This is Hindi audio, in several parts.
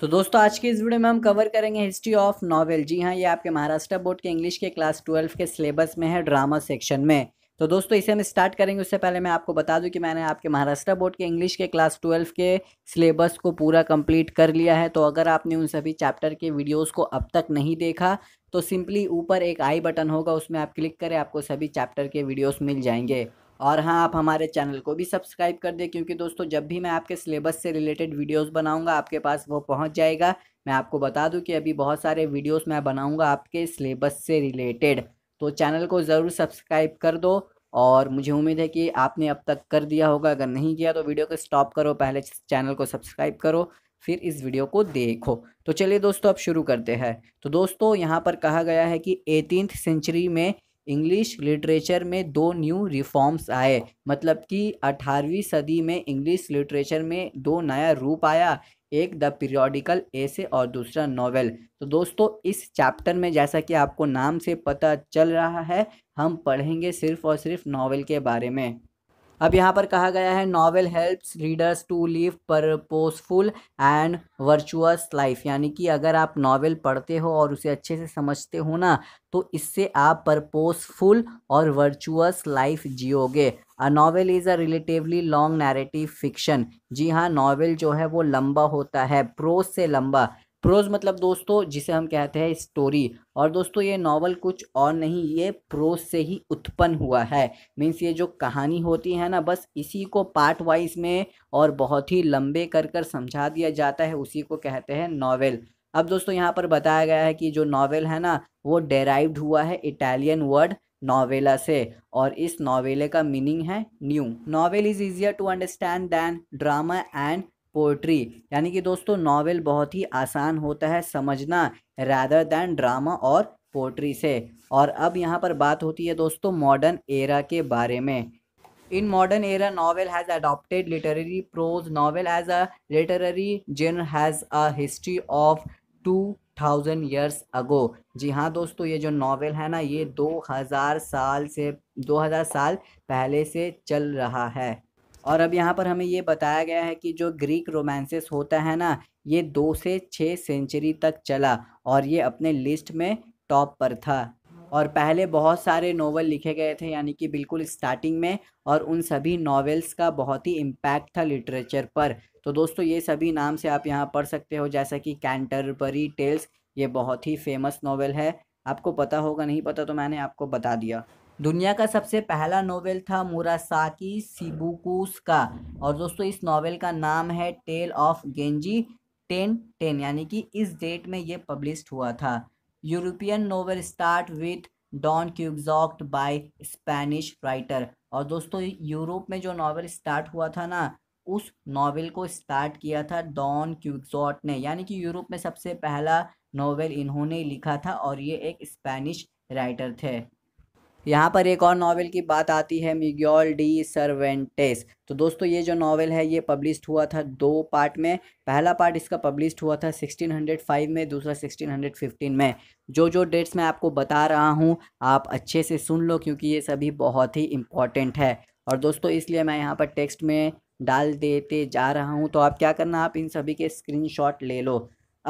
तो दोस्तों आज के इस वीडियो में हम कवर करेंगे हिस्ट्री ऑफ नॉवेल जी हाँ ये आपके महाराष्ट्र बोर्ड के इंग्लिश के क्लास ट्वेल्व के सिलेबस में है ड्रामा सेक्शन में तो दोस्तों इसे हम स्टार्ट करेंगे उससे पहले मैं आपको बता दूं कि मैंने आपके महाराष्ट्र बोर्ड के इंग्लिश के क्लास ट्वेल्व के सिलेबस को पूरा कंप्लीट कर लिया है तो अगर आपने उन सभी चैप्टर के वीडियोस को अब तक नहीं देखा तो सिंपली ऊपर एक आई बटन होगा उसमें आप क्लिक करें आपको सभी चैप्टर के वीडियोस मिल जाएंगे और हाँ आप हमारे चैनल को भी सब्सक्राइब कर दें क्योंकि दोस्तों जब भी मैं आपके सिलेबस से रिलेटेड वीडियोस बनाऊंगा आपके पास वो पहुंच जाएगा मैं आपको बता दूं कि अभी बहुत सारे वीडियोस मैं बनाऊंगा आपके सिलेबस से रिलेटेड तो चैनल को ज़रूर सब्सक्राइब कर दो और मुझे उम्मीद है कि आपने अब तक कर दिया होगा अगर नहीं किया तो वीडियो को स्टॉप करो पहले चैनल को सब्सक्राइब करो फिर इस वीडियो को देखो तो चलिए दोस्तों अब शुरू करते हैं तो दोस्तों यहाँ पर कहा गया है कि एटीनथ सेंचुरी में इंग्लिश लिटरेचर में दो न्यू रिफॉर्म्स आए मतलब कि 18वीं सदी में इंग्लिश लिटरेचर में दो नया रूप आया एक द पीरियोडिकल ऐसे और दूसरा नॉवेल तो दोस्तों इस चैप्टर में जैसा कि आपको नाम से पता चल रहा है हम पढ़ेंगे सिर्फ और सिर्फ नॉवेल के बारे में अब यहाँ पर कहा गया है novel helps readers to live purposeful and virtuous life यानी कि अगर आप नॉवेल पढ़ते हो और उसे अच्छे से समझते हो ना तो इससे आप परपोसफुल और वर्चुअस लाइफ जियोगे a novel is a relatively long narrative fiction जी हाँ नॉवल जो है वो लंबा होता है प्रोज से लंबा प्रोज मतलब दोस्तों जिसे हम कहते हैं स्टोरी और दोस्तों ये नावल कुछ और नहीं ये प्रोज से ही उत्पन्न हुआ है मीन्स ये जो कहानी होती है ना बस इसी को पार्ट वाइज में और बहुत ही लंबे कर कर समझा दिया जाता है उसी को कहते हैं नावल अब दोस्तों यहाँ पर बताया गया है कि जो नावल है ना वो डेराइव्ड हुआ है इटालियन वर्ड नावेला से और इस नावेले का मीनिंग है new novel is easier to understand than drama and poetry यानी कि दोस्तों नावल बहुत ही आसान होता है समझना रैदर दैन ड्रामा और पोइट्री से और अब यहाँ पर बात होती है दोस्तों मॉडर्न एरा के बारे में in modern era novel has adopted literary prose novel as a literary genre has a history of two thousand years ago जी हाँ दोस्तों ये जो नावल है ना ये दो हज़ार साल से दो हज़ार साल पहले से चल रहा है और अब यहाँ पर हमें ये बताया गया है कि जो ग्रीक रोमांसेस होता है ना ये दो से छः सेंचुरी तक चला और ये अपने लिस्ट में टॉप पर था और पहले बहुत सारे नोवेल लिखे गए थे यानी कि बिल्कुल स्टार्टिंग में और उन सभी नॉवेल्स का बहुत ही इम्पैक्ट था लिटरेचर पर तो दोस्तों ये सभी नाम से आप यहाँ पढ़ सकते हो जैसा कि कैंटरबरी टेल्स ये बहुत ही फेमस नॉवेल है आपको पता होगा नहीं पता तो मैंने आपको बता दिया दुनिया का सबसे पहला नोवेल था मुरासाकी सिबुकूस का और दोस्तों इस नोवेल का नाम है tale of Genji ten ten यानी कि इस डेट में ये पब्लिश हुआ था European novel start with Don Quixote by Spanish writer और दोस्तों यूरोप में जो नावल स्टार्ट हुआ था ना उस नावल को स्टार्ट किया था डॉन क्यूगजॉट ने यानी कि यूरोप में सबसे पहला नावल इन्होंने लिखा था और ये एक स्पेनिश राइटर थे यहाँ पर एक और नावल की बात आती है मिग्योल डी सर्वेंटेस तो दोस्तों ये जो नावल है ये पब्लिश हुआ था दो पार्ट में पहला पार्ट इसका पब्लिश हुआ था 1605 में दूसरा 1615 में जो जो डेट्स मैं आपको बता रहा हूँ आप अच्छे से सुन लो क्योंकि ये सभी बहुत ही इम्पॉर्टेंट है और दोस्तों इसलिए मैं यहाँ पर टेक्स्ट में डाल देते जा रहा हूँ तो आप क्या करना आप इन सभी के स्क्रीन ले लो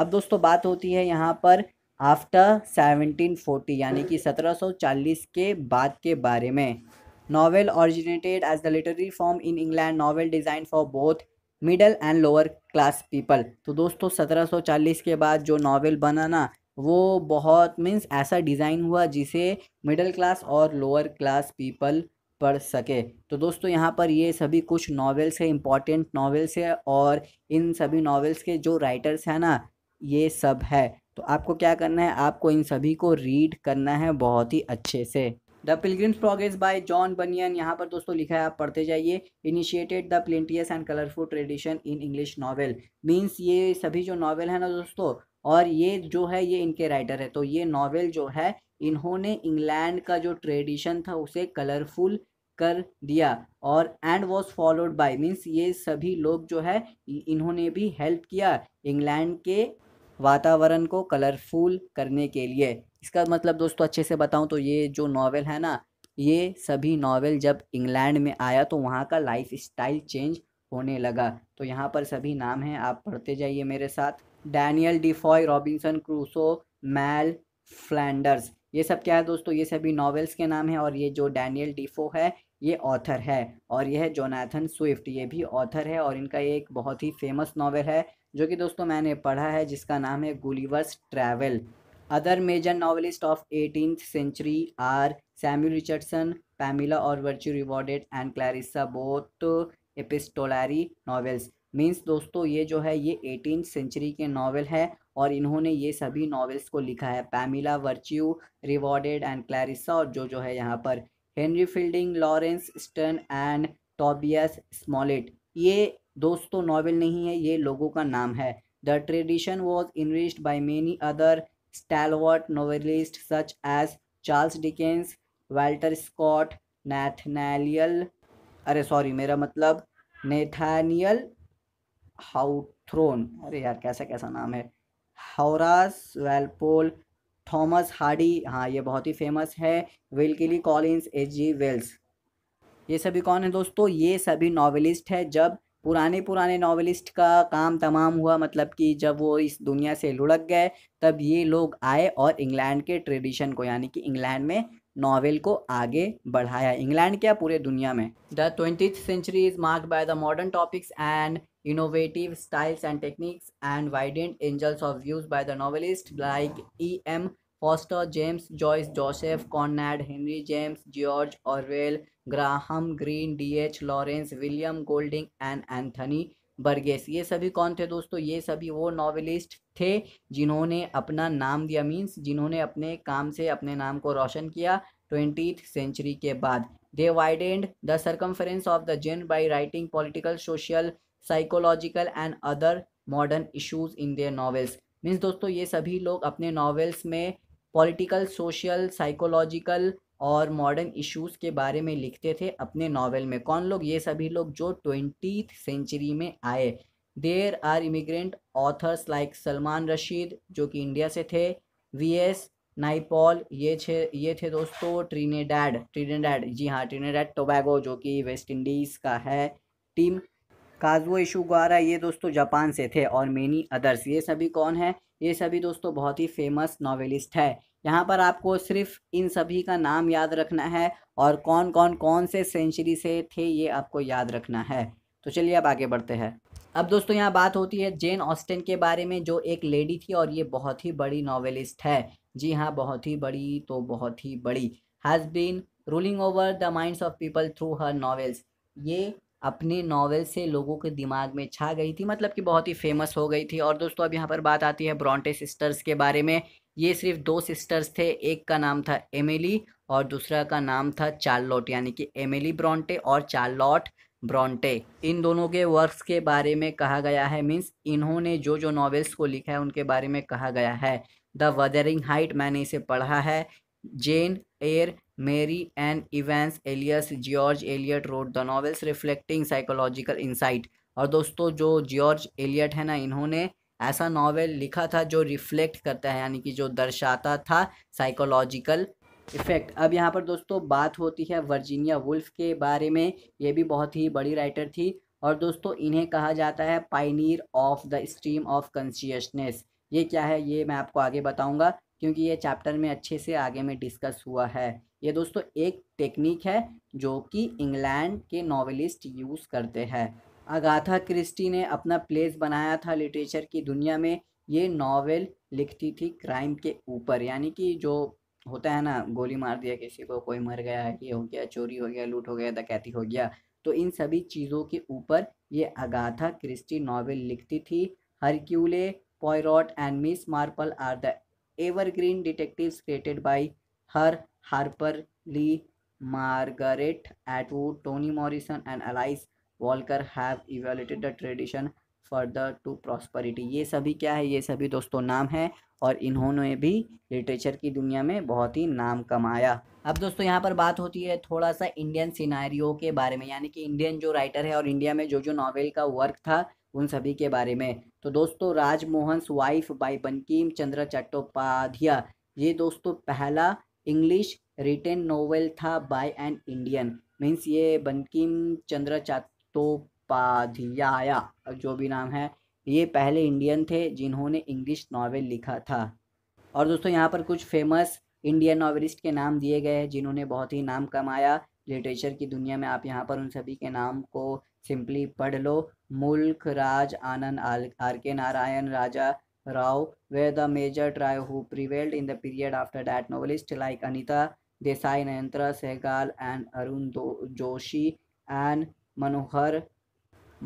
अब दोस्तों बात होती है यहाँ पर आफ्टर 1740 यानी कि 1740 के बाद के बारे में novel originated as the literary form in England novel design for both middle and lower class people तो दोस्तों 1740 के बाद जो नावल बना ना वो बहुत मीन्स ऐसा डिज़ाइन हुआ जिसे मिडल क्लास और लोअर क्लास पीपल पढ़ सके तो दोस्तों यहाँ पर ये सभी कुछ नावल्स है इम्पॉर्टेंट नावल्स है और इन सभी नावल्स के जो राइटर्स हैं ना ये सब है तो आपको क्या करना है आपको इन सभी को रीड करना है बहुत ही अच्छे से the Pilgrim's progress by John Bunyan यहाँ पर दोस्तों लिखा है आप पढ़ते जाइए initiated the plenteous and colourful tradition in English novel means ये सभी जो नॉवल है ना दोस्तों और ये जो है ये इनके राइटर है तो ये नॉवल जो है इन्होंने इंग्लैंड का जो ट्रेडिशन था उसे कलरफुल कर दिया और and was followed by means ये सभी लोग जो है इन्होंने भी हेल्प किया इंग्लैंड के वातावरण को कलरफुल करने के लिए इसका मतलब दोस्तों अच्छे से बताऊं तो ये जो नावल है ना ये सभी नावल जब इंग्लैंड में आया तो वहाँ का लाइफ स्टाइल चेंज होने लगा तो यहाँ पर सभी नाम हैं आप पढ़ते जाइए मेरे साथ Daniel Defoe Robinson Crusoe Moll Flanders ये सब क्या है दोस्तों ये सभी नॉवेल्स के नाम हैं और ये जो डैनियल डिफो है ये ऑथर है और यह जोनाथन स्विफ्ट ये भी ऑथर है और इनका एक बहुत ही फेमस नावल है जो कि दोस्तों मैंने पढ़ा है जिसका नाम है Gulliver's travel other major novelist of eighteen century are Samuel Richardson Pamela और virtue rewarded and Clarissa both epistolary novels means दोस्तों ये जो है ये एटीन सेंचुरी के नावल है और इन्होंने ये सभी नावल्स को लिखा है Pamela virtue rewarded and Clarissa और जो जो है यहाँ पर Henry Fielding Laurence Sterne and Tobias Smollett ये दोस्तों तो नावल नहीं है ये लोगों का नाम है the tradition was enriched by many other stalwart novelist such as Charles Dickens Walter Scott Nathaniel अरे सॉरी मेरा मतलब नेथानियल हाउथ्रोन अरे यार कैसा कैसा नाम है हौरास वेलपोल थॉमस हार्डी हाँ ये बहुत ही फेमस है Wilkie Collins H G Wells ये सभी कौन है दोस्तों ये सभी नॉवेलिस्ट है जब पुराने पुराने नॉवेलिस्ट का काम तमाम हुआ मतलब कि जब वो इस दुनिया से लुढ़क गए तब ये लोग आए और इंग्लैंड के ट्रेडिशन को यानी कि इंग्लैंड में नॉवेल को आगे बढ़ाया इंग्लैंड क्या पूरे दुनिया में the twenty century is marked by the modern topics and innovative styles and techniques and widened angles of views by the novelist like E M Forster James Joyce Joseph Conrad Henry James George Orwell Graham Greene D H Lawrence William Golding and Anthony Burgess ये सभी कौन थे दोस्तों ये सभी वो नॉवेलिस्ट थे जिन्होंने अपना नाम दिया मीन्स जिन्होंने अपने काम से अपने नाम को रोशन किया ट्वेंटी सेंचुरी के बाद they widened the circumference of the genre by writing political social psychological and other modern issues in their novels means दोस्तों ये सभी लोग अपने नॉवेल्स में पॉलिटिकल सोशल साइकोलॉजिकल और मॉडर्न इश्यूज़ के बारे में लिखते थे अपने नावल में कौन लोग ये सभी लोग जो ट्वेंटी सेंचुरी में आए there are immigrant authors like Salman Rushdie जो कि इंडिया से थे वी एस नाइपॉल ये थे ये थे दोस्तों ट्रिनेडैड ट्रिनेडैड जी हाँ ट्रिनेडैड टोबैगो जो कि वेस्ट इंडीज़ का है टीम काजवो इशू गुआरा ये दोस्तों जापान से थे और मेनी अदर्स ये सभी कौन है ये सभी दोस्तों बहुत ही फेमस नॉवेलिस्ट है यहाँ पर आपको सिर्फ इन सभी का नाम याद रखना है और कौन कौन कौन से सेंचुरी से थे ये आपको याद रखना है तो चलिए अब आगे बढ़ते हैं अब दोस्तों यहाँ बात होती है जेन ऑस्टेन के बारे में जो एक लेडी थी और ये बहुत ही बड़ी नॉवेलिस्ट है जी हाँ बहुत ही बड़ी तो बहुत ही बड़ी has been ruling over the minds of people through her novels ये अपने नावल से लोगों के दिमाग में छा गई थी मतलब कि बहुत ही फेमस हो गई थी और दोस्तों अब यहाँ पर बात आती है ब्रॉन्टे सिस्टर्स के बारे में ये सिर्फ दो सिस्टर्स थे एक का नाम था एमिली और दूसरा का नाम था चार्लॉट यानी कि एमिली ब्रॉन्टे और चार्लॉट ब्रॉन्टे इन दोनों के वर्क्स के बारे में कहा गया है मीन्स इन्होंने जो जो नॉवेल्स को लिखा है उनके बारे में कहा गया है द वदरिंग हाइट मैंने इसे पढ़ा है Jane Eyre Mary Ann Evans alias george Eliot wrote the novels reflecting psychological insight और दोस्तों जो जॉर्ज एलियट है ना इन्होंने ऐसा नॉवेल लिखा था जो रिफ्लेक्ट करता है यानी कि जो दर्शाता था साइकोलॉजिकल इफ़ेक्ट अब यहाँ पर दोस्तों बात होती है वर्जीनिया वुल्फ के बारे में ये भी बहुत ही बड़ी राइटर थी और दोस्तों इन्हें कहा जाता है pioneer of the stream of consciousness ये क्या है ये मैं आपको आगे बताऊंगा क्योंकि ये चैप्टर में अच्छे से आगे में डिस्कस हुआ है ये दोस्तों एक टेक्निक है जो कि इंग्लैंड के नॉवेलिस्ट यूज़ करते हैं अगाथा क्रिस्टी ने अपना प्लेस बनाया था लिटरेचर की दुनिया में ये नावल लिखती थी क्राइम के ऊपर यानी कि जो होता है ना गोली मार दिया किसी को कोई मर गया ये हो गया चोरी हो गया लूट हो गया दकैती हो गया तो इन सभी चीज़ों के ऊपर ये अगाथा क्रिस्टी नावल लिखती थी Hercule Poirot and Miss Marple are the evergreen detectives created by her Harper Lee Margaret Atwood Toni Morrison and Alice Walker have evaluated the tradition further to prosperity ये सभी क्या है ये सभी दोस्तों नाम है और इन्होंने भी लिटरेचर की दुनिया में बहुत ही नाम कमाया अब दोस्तों यहाँ पर बात होती है थोड़ा सा इंडियन सिनारियो के बारे में यानी कि इंडियन जो राइटर है और इंडिया में जो जो नावल का वर्क था उन सभी के बारे में तो दोस्तों राजमोहन वाइफ बाई बनकीम चंद्र चट्टोपाध्याय ये दोस्तों पहला इंग्लिश रिटेन नोवेल था बाय एन इंडियन मीन्स ये बनकीम चंद्र चट्टोपाध्याय जो भी नाम है ये पहले इंडियन थे जिन्होंने इंग्लिश नावल लिखा था और दोस्तों यहाँ पर कुछ फेमस इंडियन नावलिस्ट के नाम दिए गए हैं जिन्होंने बहुत ही नाम कमाया लिटरेचर की दुनिया में आप यहाँ पर उन सभी के नाम को सिंपली पढ़ लो मुल्क राज आनंद आर के नारायण राजा राव वे the major trio who prevailed in the period after that. Novelists like Anita Desai Nayantara Sahgal and Arun Joshi and Manohar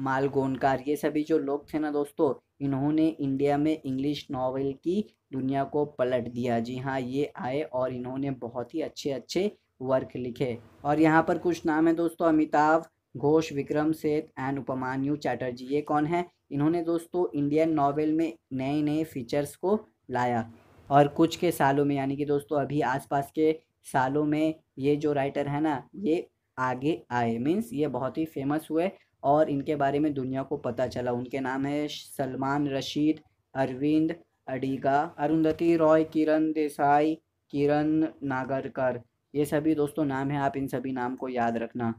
Malgonkar ये सभी जो लोग थे ना दोस्तों इन्होंने इंडिया में इंग्लिश नावल की दुनिया को पलट दिया जी हाँ ये आए और इन्होंने बहुत ही अच्छे अच्छे वर्क लिखे और यहाँ पर कुछ नाम है दोस्तों अमिताभ घोष विक्रम सेठ एंड उपमान्यु चैटर्जी ये कौन है इन्होंने दोस्तों इंडियन नॉवेल में नए नए फीचर्स को लाया और कुछ के सालों में यानी कि दोस्तों अभी आसपास के सालों में ये जो राइटर है ना ये आगे आए मीन्स ये बहुत ही फेमस हुए और इनके बारे में दुनिया को पता चला उनके नाम है सलमान रशीद अरविंद अडीगा अरुंधति रॉय किरण देसाई किरण नागरकर ये सभी दोस्तों नाम है आप इन सभी नाम को याद रखना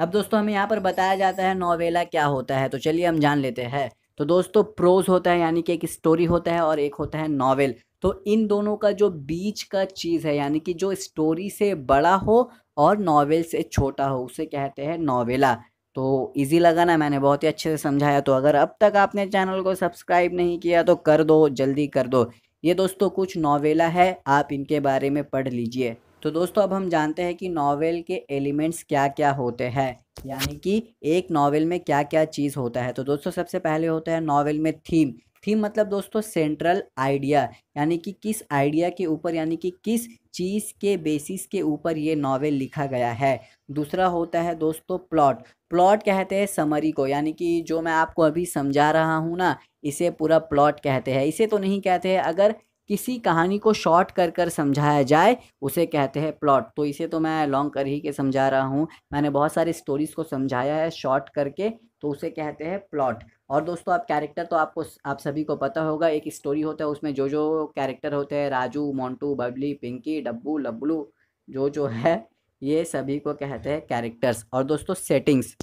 अब दोस्तों हमें यहाँ पर बताया जाता है नोवेला क्या होता है तो चलिए हम जान लेते हैं तो दोस्तों प्रोज होता है यानी कि एक स्टोरी होता है और एक होता है नावल तो इन दोनों का जो बीच का चीज़ है यानी कि जो स्टोरी से बड़ा हो और नावल से छोटा हो उसे कहते हैं नोवेला तो इजी लगा ना मैंने बहुत ही अच्छे से समझाया तो अगर अब तक आपने चैनल को सब्सक्राइब नहीं किया तो कर दो जल्दी कर दो ये दोस्तों कुछ नोवेला है आप इनके बारे में पढ़ लीजिए तो दोस्तों अब हम जानते हैं कि नावल के एलिमेंट्स क्या क्या होते हैं यानी कि एक नावल में क्या क्या चीज़ होता है तो दोस्तों सबसे पहले होता है नावल में थीम थीम मतलब दोस्तों सेंट्रल आइडिया यानी कि किस आइडिया के ऊपर यानी कि किस चीज़ के बेसिस के ऊपर ये नावल लिखा गया है दूसरा होता है दोस्तों प्लॉट प्लॉट कहते हैं समरी को यानी कि जो मैं आपको अभी समझा रहा हूँ ना इसे पूरा प्लॉट कहते हैं इसे तो नहीं कहते हैं अगर किसी कहानी को शॉर्ट कर कर समझाया जाए उसे कहते हैं प्लॉट तो इसे तो मैं लॉन्ग कर ही के समझा रहा हूँ मैंने बहुत सारी स्टोरीज़ को समझाया है शॉर्ट करके तो उसे कहते हैं प्लॉट और दोस्तों आप कैरेक्टर तो आपको आप सभी को पता होगा एक स्टोरी होता है उसमें जो जो कैरेक्टर होते हैं राजू मोंटू बबली पिंकी डब्बू लब्बलू जो जो है ये सभी को कहते हैं कैरेक्टर्स और दोस्तों सेटिंग्स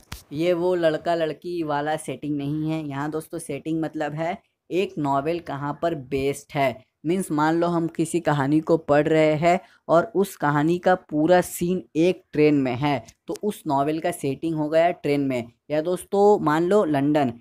ये वो लड़का लड़की वाला सेटिंग नहीं है यहाँ दोस्तों सेटिंग मतलब है एक नावल कहाँ पर बेस्ड है मीन्स मान लो हम किसी कहानी को पढ़ रहे हैं और उस कहानी का पूरा सीन एक ट्रेन में है तो उस नावल का सेटिंग हो गया ट्रेन में या दोस्तों मान लो लंदन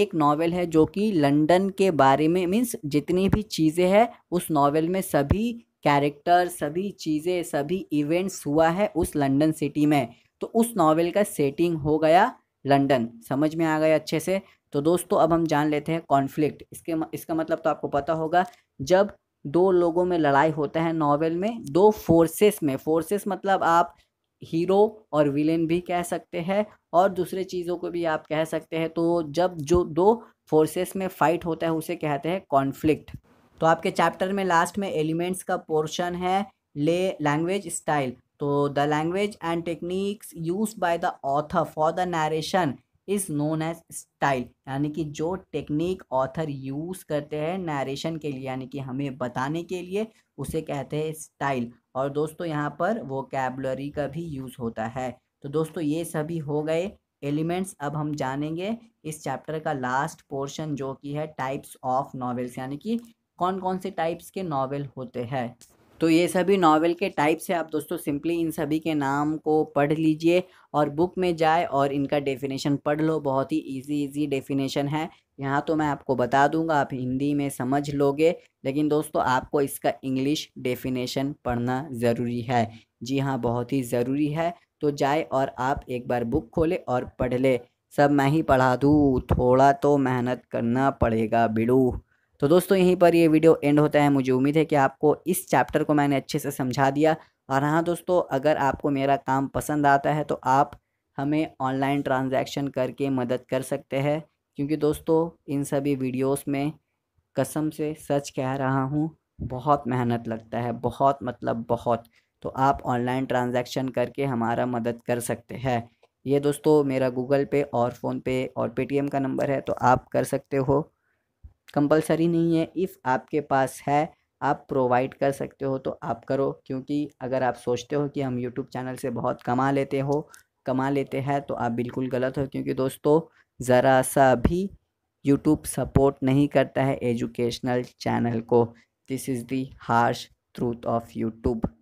एक नावल है जो कि लंदन के बारे में मीन्स जितनी भी चीज़ें हैं उस नावल में सभी कैरेक्टर सभी चीज़ें सभी इवेंट्स हुआ है उस लंदन सिटी में तो उस नावल का सेटिंग हो गया लंडन समझ में आ गए अच्छे से तो दोस्तों अब हम जान लेते हैं कॉन्फ्लिक्ट इसके इसका मतलब तो आपको पता होगा जब दो लोगों में लड़ाई होता है नॉवेल में दो फोर्सेस में फोर्सेस मतलब आप हीरो और विलेन भी कह सकते हैं और दूसरे चीज़ों को भी आप कह सकते हैं तो जब जो दो फोर्सेस में फ़ाइट होता है उसे कहते हैं कॉन्फ्लिक्ट तो आपके चैप्टर में लास्ट में एलिमेंट्स का पोर्शन है ले लैंग्वेज स्टाइल तो the language and techniques use by the author for the narration is known as style यानी कि जो टेक्निक ऑथर यूज़ करते हैं नरेशन के लिए यानी कि हमें बताने के लिए उसे कहते हैं स्टाइल और दोस्तों यहाँ पर वो कैबलरी का भी यूज़ होता है तो दोस्तों ये सभी हो गए एलिमेंट्स अब हम जानेंगे इस चैप्टर का लास्ट पोर्शन जो कि है टाइप्स ऑफ नॉवेल्स यानी कि कौन कौन से टाइप्स के नॉवेल होते हैं तो ये सभी नावल के टाइप्स है आप दोस्तों सिंपली इन सभी के नाम को पढ़ लीजिए और बुक में जाए और इनका डेफिनेशन पढ़ लो बहुत ही इजी इजी डेफिनेशन है यहाँ तो मैं आपको बता दूंगा आप हिंदी में समझ लोगे लेकिन दोस्तों आपको इसका इंग्लिश डेफिनेशन पढ़ना ज़रूरी है जी हाँ बहुत ही ज़रूरी है तो जाए और आप एक बार बुक खोले और पढ़ ले सब मैं ही पढ़ा दूँ थोड़ा तो मेहनत करना पड़ेगा बिड़ू तो दोस्तों यहीं पर ये वीडियो एंड होता है मुझे उम्मीद है कि आपको इस चैप्टर को मैंने अच्छे से समझा दिया और हाँ दोस्तों अगर आपको मेरा काम पसंद आता है तो आप हमें ऑनलाइन ट्रांजैक्शन करके मदद कर सकते हैं क्योंकि दोस्तों इन सभी वीडियोस में कसम से सच कह रहा हूँ बहुत मेहनत लगता है बहुत मतलब बहुत तो आप ऑनलाइन ट्रांजैक्शन करके हमारा मदद कर सकते हैं ये दोस्तों मेरा गूगल पे और फ़ोनपे और पेटीएम का नंबर है तो आप कर सकते हो कंपलसरी नहीं है इफ़ आपके पास है आप प्रोवाइड कर सकते हो तो आप करो क्योंकि अगर आप सोचते हो कि हम यूट्यूब चैनल से बहुत कमा लेते हो कमा लेते हैं तो आप बिल्कुल गलत हो क्योंकि दोस्तों ज़रा सा भी यूट्यूब सपोर्ट नहीं करता है एजुकेशनल चैनल को this is the harsh truth of YouTube